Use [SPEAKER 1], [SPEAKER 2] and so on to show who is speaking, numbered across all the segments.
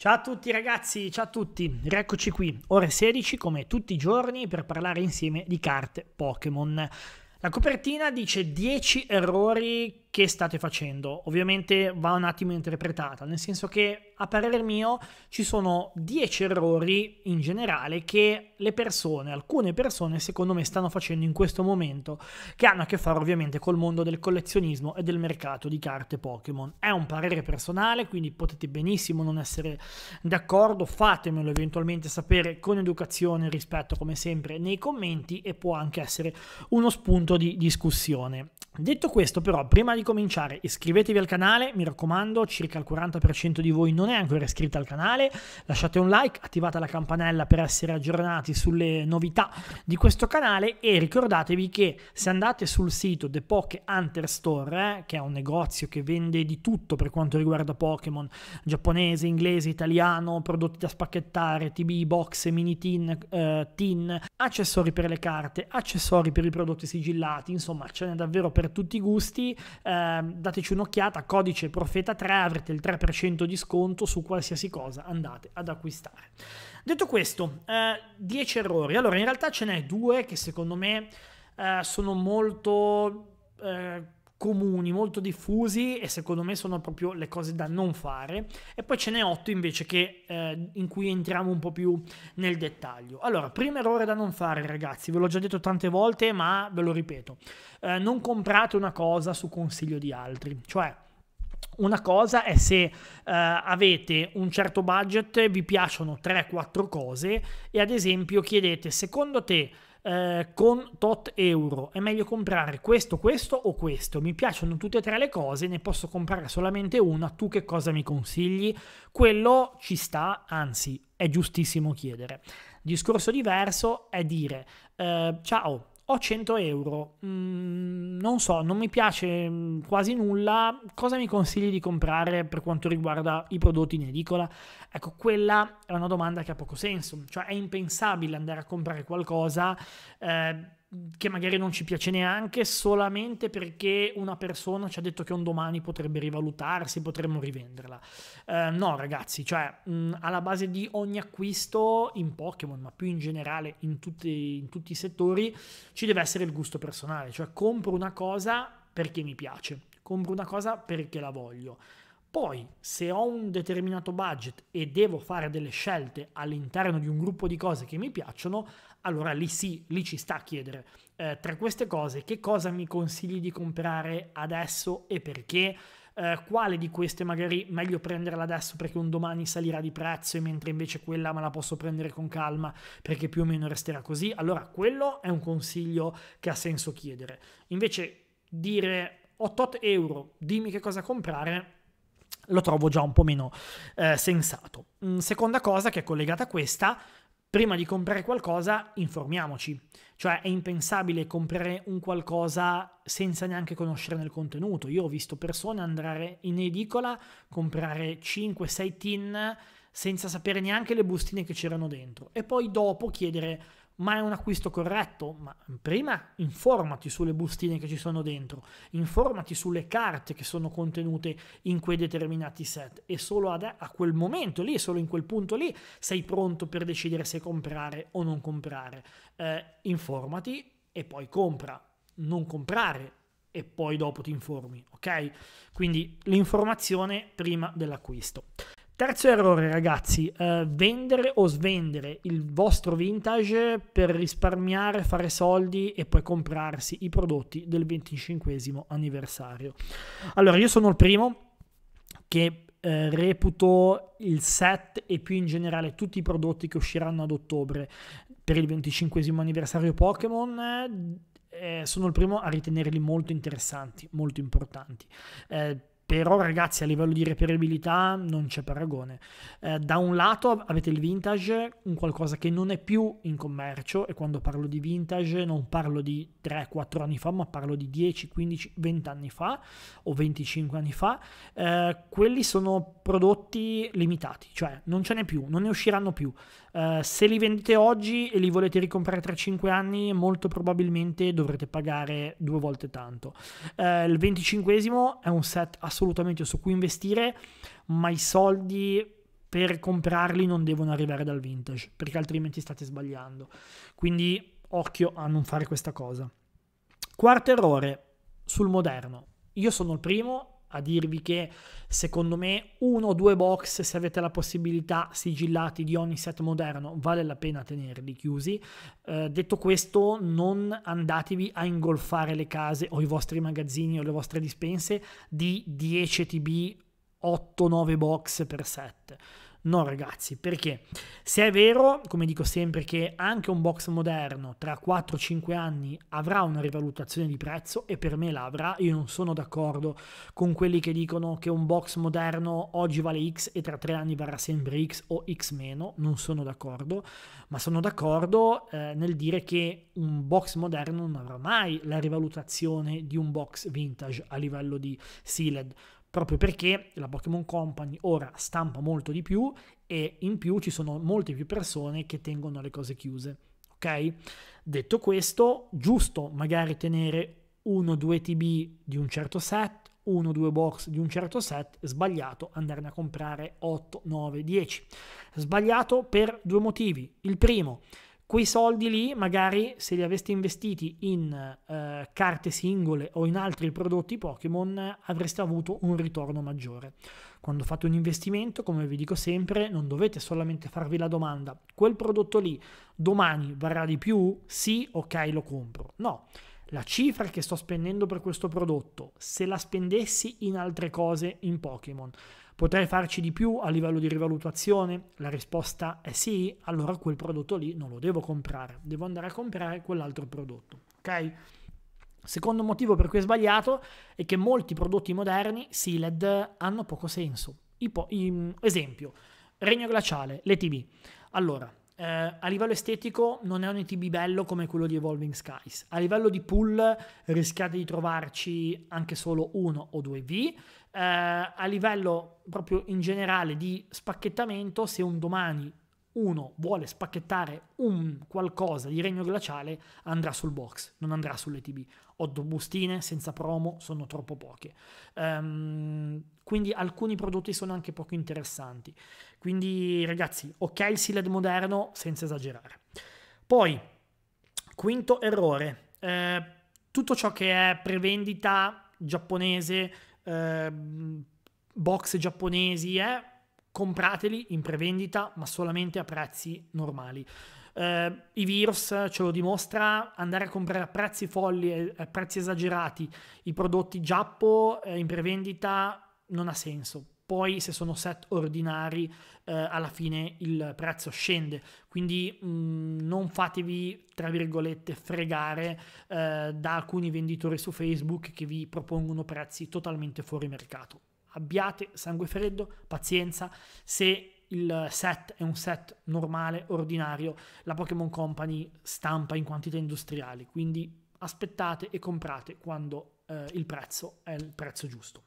[SPEAKER 1] Ciao a tutti ragazzi, ciao a tutti, eccoci qui, ore 16 come tutti i giorni per parlare insieme di carte Pokémon. La copertina dice 10 errori che state facendo. Ovviamente va un attimo interpretata, nel senso che a parere mio ci sono 10 errori in generale che le persone, alcune persone secondo me stanno facendo in questo momento, che hanno a che fare ovviamente col mondo del collezionismo e del mercato di carte Pokémon. È un parere personale, quindi potete benissimo non essere d'accordo, fatemelo eventualmente sapere con educazione e rispetto come sempre nei commenti e può anche essere uno spunto di discussione. Detto questo però, prima di di cominciare iscrivetevi al canale, mi raccomando, circa il 40% di voi non è ancora iscritto al canale, lasciate un like, attivate la campanella per essere aggiornati sulle novità di questo canale e ricordatevi che se andate sul sito The Poke Hunter Store, eh, che è un negozio che vende di tutto per quanto riguarda Pokémon, giapponese, inglese, italiano, prodotti da spacchettare, TB, box, mini tin, eh, tin, accessori per le carte, accessori per i prodotti sigillati, insomma ce n'è davvero per tutti i gusti. Ehm, dateci un'occhiata, codice Profeta 3, avrete il 3% di sconto su qualsiasi cosa andate ad acquistare. Detto questo, eh, 10 errori. Allora, in realtà ce n'è due che secondo me eh, sono molto eh, comuni, molto diffusi e secondo me sono proprio le cose da non fare. E poi ce n'è otto invece che, eh, in cui entriamo un po' più nel dettaglio. Allora, primo errore da non fare ragazzi, ve l'ho già detto tante volte ma ve lo ripeto, eh, non comprate una cosa su consiglio di altri, cioè... Una cosa è se eh, avete un certo budget, vi piacciono 3-4 cose e ad esempio chiedete secondo te eh, con tot euro. È meglio comprare questo, questo o questo. Mi piacciono tutte e tre le cose, ne posso comprare solamente una. Tu che cosa mi consigli? Quello ci sta, anzi, è giustissimo chiedere. Discorso diverso è dire: eh, Ciao, ho 100 euro, mm, non so, non mi piace mm, quasi nulla, cosa mi consigli di comprare per quanto riguarda i prodotti in edicola? Ecco, quella è una domanda che ha poco senso, cioè è impensabile andare a comprare qualcosa eh, che magari non ci piace neanche solamente perché una persona ci ha detto che un domani potrebbe rivalutarsi, potremmo rivenderla. Eh, no, ragazzi, cioè mh, alla base di ogni acquisto in Pokémon, ma più in generale in tutti, in tutti i settori, ci deve essere il gusto personale, cioè compro una cosa perché mi piace, compro una cosa perché la voglio. Poi, se ho un determinato budget e devo fare delle scelte all'interno di un gruppo di cose che mi piacciono, allora lì sì, lì ci sta a chiedere. Eh, tra queste cose, che cosa mi consigli di comprare adesso e perché? Eh, quale di queste magari meglio prenderla adesso perché un domani salirà di prezzo mentre invece quella me la posso prendere con calma perché più o meno resterà così? Allora quello è un consiglio che ha senso chiedere. Invece dire ho tot euro, dimmi che cosa comprare, lo trovo già un po' meno eh, sensato. Mm, seconda cosa che è collegata a questa, prima di comprare qualcosa informiamoci, cioè è impensabile comprare un qualcosa senza neanche conoscerne il contenuto. Io ho visto persone andare in edicola, comprare 5-6 tin senza sapere neanche le bustine che c'erano dentro e poi dopo chiedere ma è un acquisto corretto? Ma prima informati sulle bustine che ci sono dentro, informati sulle carte che sono contenute in quei determinati set e solo ad, a quel momento lì, solo in quel punto lì, sei pronto per decidere se comprare o non comprare. Eh, informati e poi compra, non comprare e poi dopo ti informi, ok? Quindi l'informazione prima dell'acquisto. Terzo errore, ragazzi, eh, vendere o svendere il vostro vintage per risparmiare, fare soldi e poi comprarsi i prodotti del 25 anniversario. Allora, io sono il primo che eh, reputo il set e più in generale tutti i prodotti che usciranno ad ottobre per il 25 anniversario Pokémon eh, sono il primo a ritenerli molto interessanti, molto importanti. Eh, però ragazzi a livello di reperibilità non c'è paragone. Eh, da un lato avete il vintage, un qualcosa che non è più in commercio e quando parlo di vintage non parlo di 3-4 anni fa ma parlo di 10, 15, 20 anni fa o 25 anni fa, eh, quelli sono prodotti limitati, cioè non ce n'è più, non ne usciranno più. Eh, se li vendete oggi e li volete ricomprare tra 5 anni molto probabilmente dovrete pagare due volte tanto. Eh, il 25 è un set assolutamente assolutamente su cui investire, ma i soldi per comprarli non devono arrivare dal vintage, perché altrimenti state sbagliando. Quindi occhio a non fare questa cosa. Quarto errore sul moderno. Io sono il primo a dirvi che secondo me uno o due box, se avete la possibilità, sigillati di ogni set moderno, vale la pena tenerli chiusi. Eh, detto questo, non andatevi a ingolfare le case o i vostri magazzini o le vostre dispense di 10 TB 8-9 box per set No, ragazzi, perché se è vero, come dico sempre, che anche un box moderno tra 4-5 anni avrà una rivalutazione di prezzo e per me l'avrà, io non sono d'accordo con quelli che dicono che un box moderno oggi vale X e tra 3 anni varrà sempre X o X meno, non sono d'accordo, ma sono d'accordo eh, nel dire che un box moderno non avrà mai la rivalutazione di un box vintage a livello di sealed proprio perché la Pokémon Company ora stampa molto di più e in più ci sono molte più persone che tengono le cose chiuse. Ok? Detto questo, giusto magari tenere 1-2 TB di un certo set, 1-2 box di un certo set, sbagliato andarne a comprare 8, 9, 10. Sbagliato per due motivi. Il primo, Quei soldi lì, magari se li aveste investiti in eh, carte singole o in altri prodotti Pokémon, avreste avuto un ritorno maggiore. Quando fate un investimento, come vi dico sempre, non dovete solamente farvi la domanda: quel prodotto lì domani varrà di più? Sì, ok, lo compro. No la cifra che sto spendendo per questo prodotto, se la spendessi in altre cose in Pokémon, Potrei farci di più a livello di rivalutazione? La risposta è sì, allora quel prodotto lì non lo devo comprare, devo andare a comprare quell'altro prodotto, ok? Secondo motivo per cui è sbagliato è che molti prodotti moderni, SILED, hanno poco senso. Ipo, im, esempio, Regno Glaciale, l'ETB. Allora, eh, a livello estetico non è un ETB bello come quello di Evolving Skies. A livello di pool rischiate di trovarci anche solo uno o due V eh, a livello proprio in generale di spacchettamento, se un domani uno vuole spacchettare un qualcosa di regno glaciale, andrà sul box, non andrà sull'ETB. 8 bustine senza promo sono troppo poche. Um, quindi alcuni prodotti sono anche poco interessanti. Quindi ragazzi, ok il SILED moderno senza esagerare. Poi, quinto errore, eh, tutto ciò che è prevendita giapponese eh, box giapponesi, eh, comprateli in prevendita, ma solamente a prezzi normali. Eh, I virus eh, ce lo dimostra, andare a comprare a prezzi folli, a prezzi esagerati, i prodotti giappo eh, in prevendita non ha senso poi se sono set ordinari eh, alla fine il prezzo scende quindi mh, mm, non fatevi tra virgolette fregare eh, da alcuni venditori su Facebook che vi propongono prezzi totalmente fuori mercato abbiate sangue freddo pazienza se il set è un set normale ordinario la Pokémon Company stampa in quantità industriali quindi aspettate e comprate quando eh, il prezzo è il prezzo giusto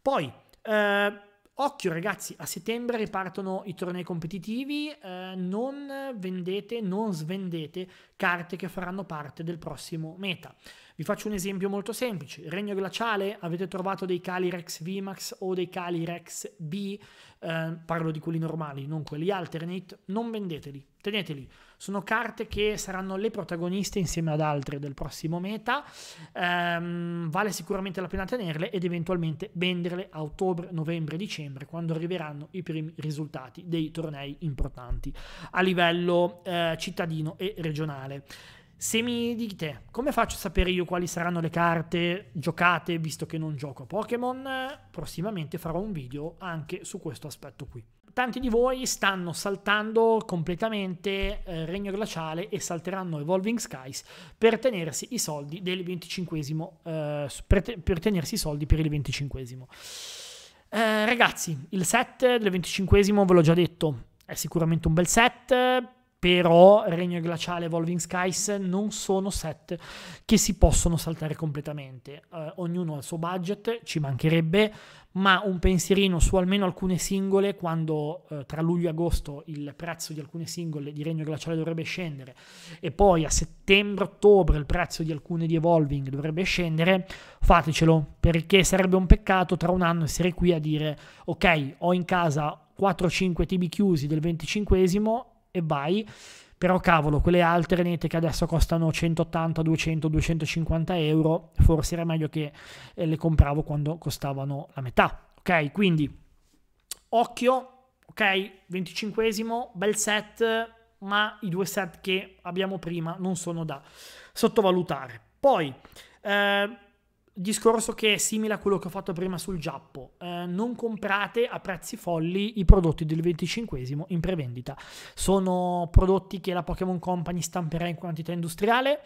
[SPEAKER 1] poi eh, Occhio ragazzi, a settembre ripartono i tornei competitivi, eh, non vendete, non svendete carte che faranno parte del prossimo meta. Vi faccio un esempio molto semplice. Il regno glaciale, avete trovato dei cali Rex VMAX o dei cali Rex B, eh, parlo di quelli normali, non quelli alternate, non vendeteli, teneteli. Sono carte che saranno le protagoniste insieme ad altre del prossimo meta, ehm, vale sicuramente la pena tenerle ed eventualmente venderle a ottobre, novembre, dicembre, quando arriveranno i primi risultati dei tornei importanti a livello eh, cittadino e regionale se mi dite come faccio a sapere io quali saranno le carte giocate visto che non gioco a Pokémon, prossimamente farò un video anche su questo aspetto qui. Tanti di voi stanno saltando completamente eh, Regno Glaciale e salteranno Evolving Skies per tenersi i soldi del 25 eh, per, te- per tenersi i soldi per il 25 eh, ragazzi, il set del 25 ve l'ho già detto, è sicuramente un bel set però Regno Glaciale e Evolving Skies non sono set che si possono saltare completamente. Eh, ognuno ha il suo budget, ci mancherebbe, ma un pensierino su almeno alcune singole, quando eh, tra luglio e agosto il prezzo di alcune singole di Regno Glaciale dovrebbe scendere e poi a settembre-ottobre il prezzo di alcune di Evolving dovrebbe scendere, fatecelo, perché sarebbe un peccato tra un anno essere qui a dire ok, ho in casa 4-5 TB chiusi del 25 esimo e buy. Però cavolo, quelle alternate che adesso costano 180, 200, 250 euro, forse era meglio che eh, le compravo quando costavano la metà. Ok, quindi occhio, ok, 25 esimo bel set, ma i due set che abbiamo prima non sono da sottovalutare. Poi, eh, discorso che è simile a quello che ho fatto prima sul Giappo. Eh, non comprate a prezzi folli i prodotti del 25 in prevendita. Sono prodotti che la Pokémon Company stamperà in quantità industriale.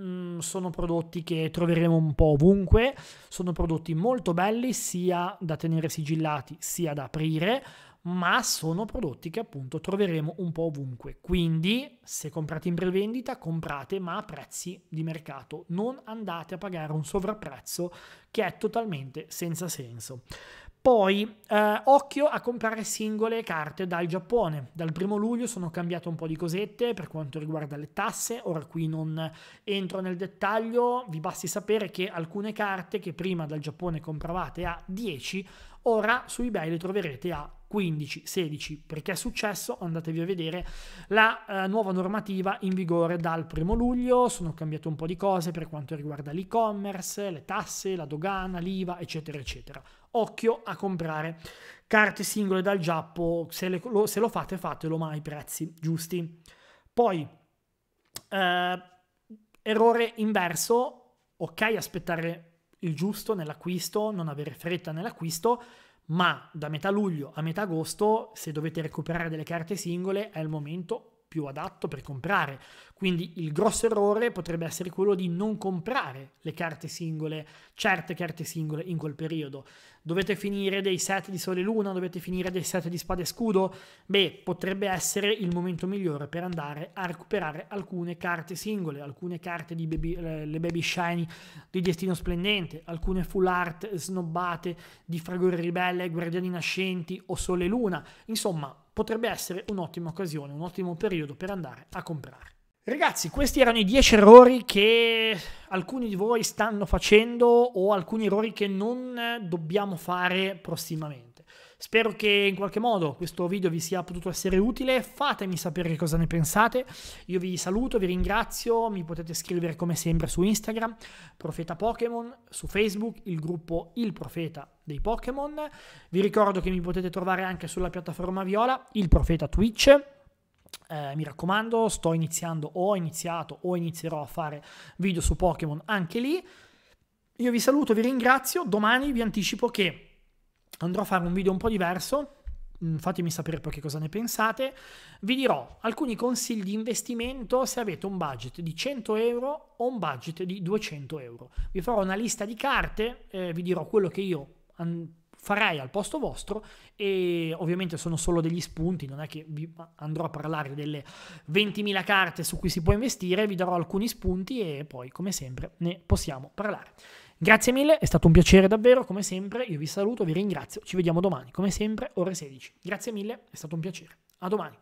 [SPEAKER 1] Mm, sono prodotti che troveremo un po' ovunque, sono prodotti molto belli sia da tenere sigillati sia da aprire, ma sono prodotti che appunto troveremo un po' ovunque. Quindi, se comprate in prevendita, comprate ma a prezzi di mercato. Non andate a pagare un sovrapprezzo che è totalmente senza senso. Poi, eh, occhio a comprare singole carte dal Giappone. Dal primo luglio sono cambiate un po' di cosette per quanto riguarda le tasse, ora qui non entro nel dettaglio, vi basti sapere che alcune carte che prima dal Giappone compravate a 10, ora su eBay le troverete a 15, 16. Perché è successo? Andatevi a vedere la uh, nuova normativa in vigore dal primo luglio. Sono cambiate un po' di cose per quanto riguarda l'e-commerce, le tasse, la dogana, l'IVA, eccetera, eccetera. Occhio a comprare carte singole dal Giappo. Se, le, lo, se lo, fate, fatelo, ma ai prezzi giusti. Poi, uh, errore inverso. Ok, aspettare il giusto nell'acquisto, non avere fretta nell'acquisto ma da metà luglio a metà agosto, se dovete recuperare delle carte singole, è il momento più adatto per comprare. Quindi il grosso errore potrebbe essere quello di non comprare le carte singole, certe carte singole in quel periodo. Dovete finire dei set di Sole e Luna, dovete finire dei set di Spada e Scudo? Beh, potrebbe essere il momento migliore per andare a recuperare alcune carte singole, alcune carte di baby, le Baby Shiny di Destino Splendente, alcune full art snobbate di Fragore Ribelle, Guardiani Nascenti o Sole e Luna. Insomma, potrebbe essere un'ottima occasione, un ottimo periodo per andare a comprare. Ragazzi, questi erano i 10 errori che alcuni di voi stanno facendo o alcuni errori che non dobbiamo fare prossimamente. Spero che in qualche modo questo video vi sia potuto essere utile, fatemi sapere cosa ne pensate, io vi saluto, vi ringrazio, mi potete scrivere come sempre su Instagram, Profeta Pokémon, su Facebook, il gruppo Il Profeta dei Pokémon, vi ricordo che mi potete trovare anche sulla piattaforma Viola, Il Profeta Twitch, eh, mi raccomando, sto iniziando, ho iniziato o inizierò a fare video su Pokémon anche lì. Io vi saluto, vi ringrazio. Domani vi anticipo che andrò a fare un video un po' diverso mm, fatemi sapere poi che cosa ne pensate. Vi dirò alcuni consigli di investimento se avete un budget di 100 euro o un budget di 200 euro. Vi farò una lista di carte, eh, vi dirò quello che io farei al posto vostro e ovviamente sono solo degli spunti, non è che vi andrò a parlare delle 20.000 carte su cui si può investire, vi darò alcuni spunti e poi come sempre ne possiamo parlare. Grazie mille, è stato un piacere davvero, come sempre, io vi saluto, vi ringrazio, ci vediamo domani, come sempre, ore 16. Grazie mille, è stato un piacere. A domani.